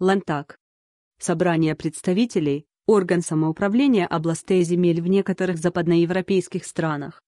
Лантак. Собрание представителей, орган самоуправления областей земель в некоторых западноевропейских странах.